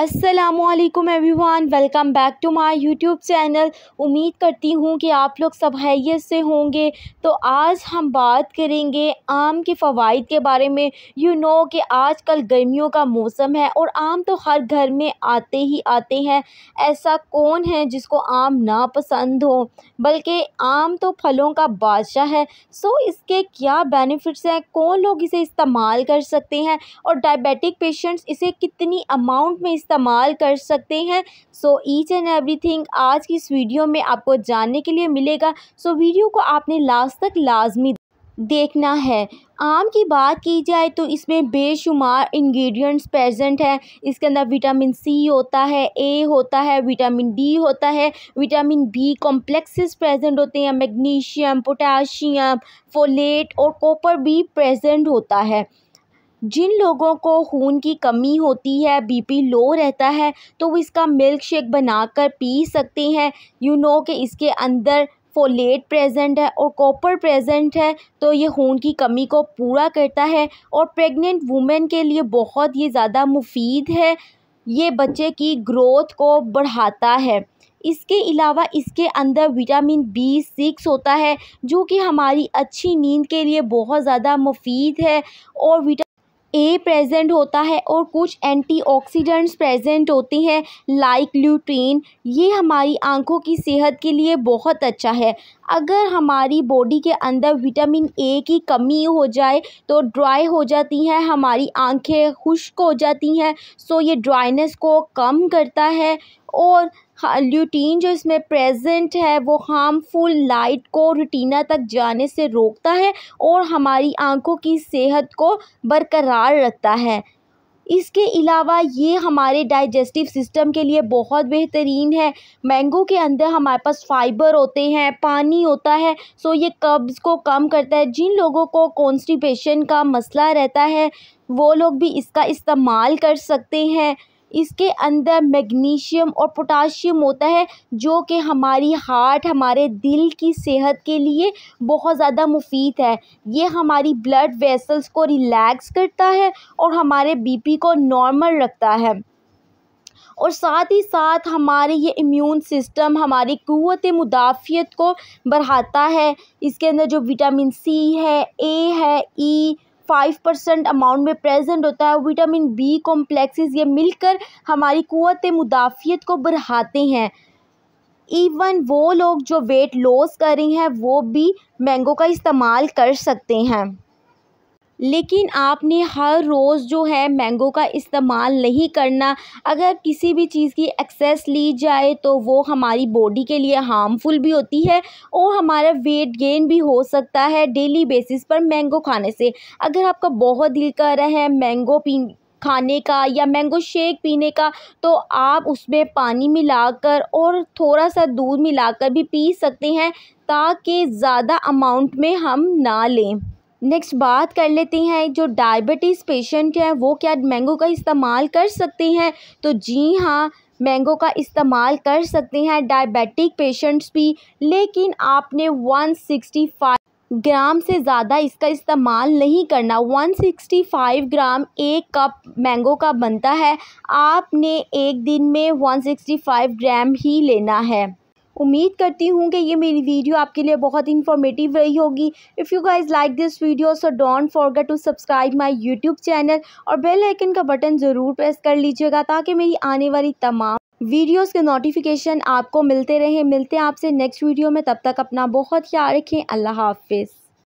Aslam everyone welcome back to my YouTube channel उम्मीद करती हूँ कि आप लोग सब हैत से होंगे तो आज हम बात करेंगे आम के फ़वाद के बारे में यू you नो know कि आजकल गर्मियों का मौसम है और आम तो हर घर में आते ही आते हैं ऐसा कौन है जिसको आम ना पसंद हो बल्कि आम तो फलों का बादशाह है सो इसके क्या बेनिफिट्स हैं कौन लोग इसे इस्तेमाल कर सकते हैं और डायबिटिक पेशेंट्स इसे कितनी अमाउंट में इस्तेमाल कर सकते हैं सो ईच एंड एवरीथिंग आज की इस वीडियो में आपको जानने के लिए मिलेगा सो so, वीडियो को आपने लास्ट तक लाजमी देखना है आम की बात की जाए तो इसमें बेशुमार इंग्रेडिएंट्स प्रेजेंट हैं इसके अंदर विटामिन सी होता है ए होता है विटामिन डी होता है विटामिन बी कॉम्प्लेक्सेस प्रेजेंट होते हैं मैग्नीशियम पोटाशियम फोलेट और कॉपर भी प्रेजेंट होता है जिन लोगों को खून की कमी होती है बीपी लो रहता है तो वो इसका मिल्क शेक बनाकर पी सकते हैं यू नो कि इसके अंदर फोलेट प्रेजेंट है और कॉपर प्रेजेंट है तो ये खून की कमी को पूरा करता है और प्रेग्नेंट वुमेन के लिए बहुत ही ज़्यादा मुफीद है ये बच्चे की ग्रोथ को बढ़ाता है इसके अलावा इसके अंदर विटामिन बी सिक्स होता है जो कि हमारी अच्छी नींद के लिए बहुत ज़्यादा मुफीद है और विटा ए प्रेजेंट होता है और कुछ एंटीऑक्सीडेंट्स प्रेजेंट होते हैं लाइक ल्यूट्रीन ये हमारी आंखों की सेहत के लिए बहुत अच्छा है अगर हमारी बॉडी के अंदर विटामिन ए की कमी हो जाए तो ड्राई हो जाती हैं हमारी आंखें खुश्क हो जाती हैं सो ये ड्राइनेस को कम करता है और ल्यूटीन हाँ, जो इसमें प्रेजेंट है वो हार्मफुल लाइट को रूटीना तक जाने से रोकता है और हमारी आँखों की सेहत को बरकरार रखता है इसके अलावा ये हमारे डाइजेस्टिव सिस्टम के लिए बहुत बेहतरीन है मैंगो के अंदर हमारे पास फाइबर होते हैं पानी होता है सो ये कब्ज़ को कम करता है जिन लोगों को कॉन्स्टिपेशन का मसला रहता है वो लोग भी इसका इस्तेमाल कर सकते हैं इसके अंदर मैग्नीशियम और पोटाशियम होता है जो कि हमारी हार्ट हमारे दिल की सेहत के लिए बहुत ज़्यादा मुफीद है ये हमारी ब्लड वेसल्स को रिलैक्स करता है और हमारे बीपी को नॉर्मल रखता है और साथ ही साथ हमारे ये इम्यून सिस्टम हमारी क़वत मुदाफ़ियत को बढ़ाता है इसके अंदर जो विटामिन सी है ए है E e, five percent amount में प्रेजेंट होता है विटामिन बी कॉम्प्लेक्सेस ये मिलकर हमारी कुत मुदाफ़ियत को बढ़ाते हैं इवन वो लोग जो वेट लॉस कर रही हैं वो भी मैंगो का इस्तेमाल कर सकते हैं लेकिन आपने हर रोज़ जो है मैंगो का इस्तेमाल नहीं करना अगर किसी भी चीज़ की एक्सेस ली जाए तो वो हमारी बॉडी के लिए हार्मफुल भी होती है और हमारा वेट गेन भी हो सकता है डेली बेसिस पर मैंगो खाने से अगर आपका बहुत दिल कर रहा है मैंगो पी खाने का या मैंगो शेक पीने का तो आप उसमें पानी मिलाकर और थोड़ा सा दूध मिलाकर भी पी सकते हैं ताकि ज़्यादा अमाउंट में हम ना लें नेक्स्ट बात कर लेते हैं जो डायबिटीज़ पेशेंट हैं वो क्या मैंगो का इस्तेमाल कर सकते हैं तो जी हाँ मैंगो का इस्तेमाल कर सकते हैं डायबिटिक पेशेंट्स भी लेकिन आपने वन सिक्सटी फाइव ग्राम से ज़्यादा इसका इस्तेमाल नहीं करना 165 ग्राम एक कप मैंगो का बनता है आपने एक दिन में 165 ग्राम ही लेना है उम्मीद करती हूँ कि ये मेरी वीडियो आपके लिए बहुत इन्फॉर्मेटिव रही होगी if you guys like this video so don't forget to subscribe my YouTube channel और बेल आइकन का बटन ज़रूर प्रेस कर लीजिएगा ताकि मेरी आने वाली तमाम वीडियोस के नोटिफिकेशन आपको मिलते रहें मिलते हैं आपसे नेक्स्ट वीडियो में तब तक अपना बहुत ख्याल रखें अल्लाह हाफिज़